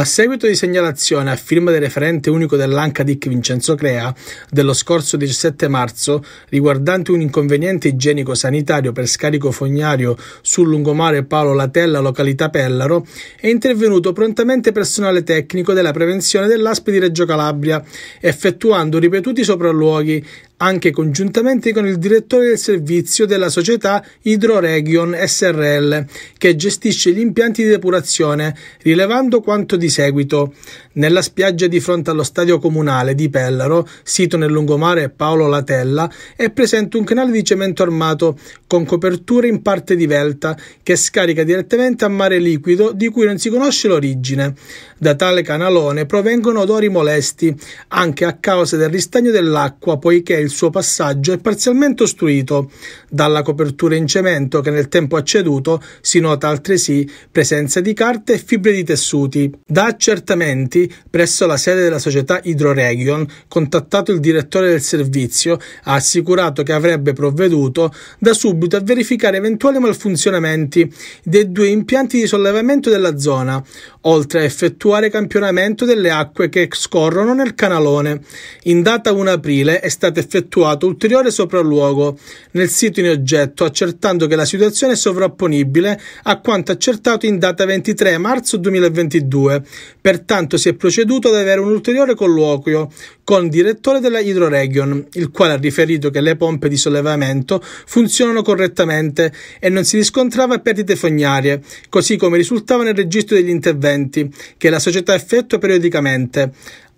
A seguito di segnalazione a firma del referente unico dell'ANCADIC Vincenzo Crea dello scorso 17 marzo riguardante un inconveniente igienico-sanitario per scarico fognario sul lungomare Paolo Latella, località Pellaro, è intervenuto prontamente personale tecnico della prevenzione dell'ASP di Reggio Calabria, effettuando ripetuti sopralluoghi, anche congiuntamente con il direttore del servizio della società Idroregion SRL, che gestisce gli impianti di depurazione, rilevando quanto di seguito. Nella spiaggia di fronte allo stadio comunale di Pellaro, sito nel lungomare Paolo Latella, è presente un canale di cemento armato con copertura in parte di velta che scarica direttamente a mare liquido di cui non si conosce l'origine. Da tale canalone provengono odori molesti, anche a causa del ristagno dell'acqua, poiché il il suo passaggio è parzialmente ostruito dalla copertura in cemento che nel tempo ha ceduto, si nota altresì presenza di carte e fibre di tessuti. Da accertamenti presso la sede della società Hydroregion, contattato il direttore del servizio, ha assicurato che avrebbe provveduto da subito a verificare eventuali malfunzionamenti dei due impianti di sollevamento della zona, oltre a effettuare campionamento delle acque che scorrono nel canalone. In data 1 aprile è stato effettuato ulteriore sopralluogo nel sito in oggetto, accertando che la situazione è sovrapponibile a quanto accertato in data 23 marzo 2022. Pertanto si è proceduto ad avere un ulteriore colloquio con il direttore della Hydroregion, il quale ha riferito che le pompe di sollevamento funzionano correttamente e non si riscontrava perdite fognarie, così come risultava nel registro degli interventi precedenti che la società effettua periodicamente.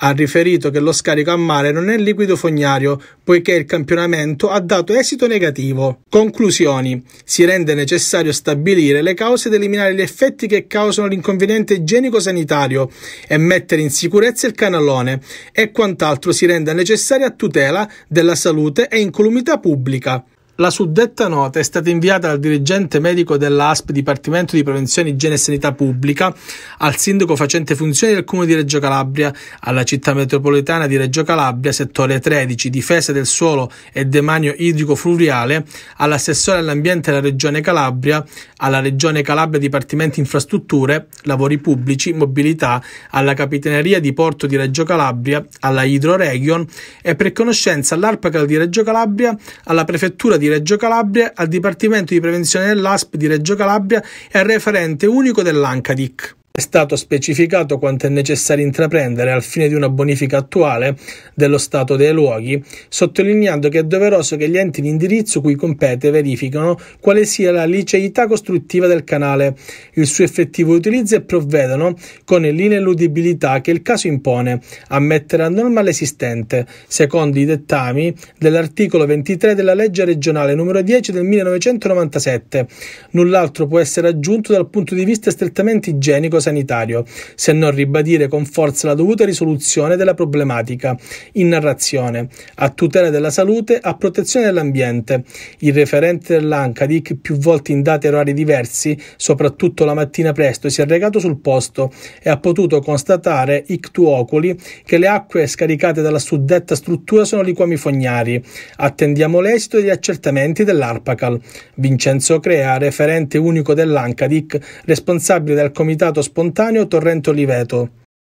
Ha riferito che lo scarico a mare non è liquido fognario, poiché il campionamento ha dato esito negativo. Conclusioni. Si rende necessario stabilire le cause ed eliminare gli effetti che causano l'inconveniente igienico-sanitario e mettere in sicurezza il canalone e quant'altro si renda necessario a tutela della salute e incolumità pubblica. La suddetta nota è stata inviata al dirigente medico dell'ASP Dipartimento di Prevenzione, Igiene e Sanità Pubblica, al sindaco facente funzioni del Comune di Reggio Calabria, alla città metropolitana di Reggio Calabria, settore 13, difesa del suolo e demanio idrico fluviale, all'assessore all'ambiente della Regione Calabria, alla Regione Calabria Dipartimento Infrastrutture, Lavori Pubblici, Mobilità, alla Capitaneria di Porto di Reggio Calabria, alla Hydro Region e per conoscenza all'ARPACAL di Reggio Calabria, alla Prefettura di di Reggio Calabria, al Dipartimento di Prevenzione dell'ASP di Reggio Calabria e al referente unico dell'ANCADIC. È stato specificato quanto è necessario intraprendere al fine di una bonifica attuale dello stato dei luoghi, sottolineando che è doveroso che gli enti di indirizzo cui compete verificano quale sia la liceità costruttiva del canale, il suo effettivo utilizzo e provvedano con l'ineludibilità che il caso impone a mettere a norma l'esistente, secondo i dettami dell'articolo 23 della legge regionale numero 10 del 1997. Null'altro può essere aggiunto dal punto di vista strettamente igienico sanitario, se non ribadire con forza la dovuta risoluzione della problematica in narrazione, a tutela della salute, a protezione dell'ambiente. Il referente dell'ANCADIC, più volte in date e orari diversi, soprattutto la mattina presto, si è recato sul posto e ha potuto constatare ictu che le acque scaricate dalla suddetta struttura sono liquami fognari. Attendiamo l'esito degli accertamenti dell'ARPACAL. Vincenzo Crea, referente unico dell'ANCADIC, responsabile del comitato spontaneo torrente Oliveto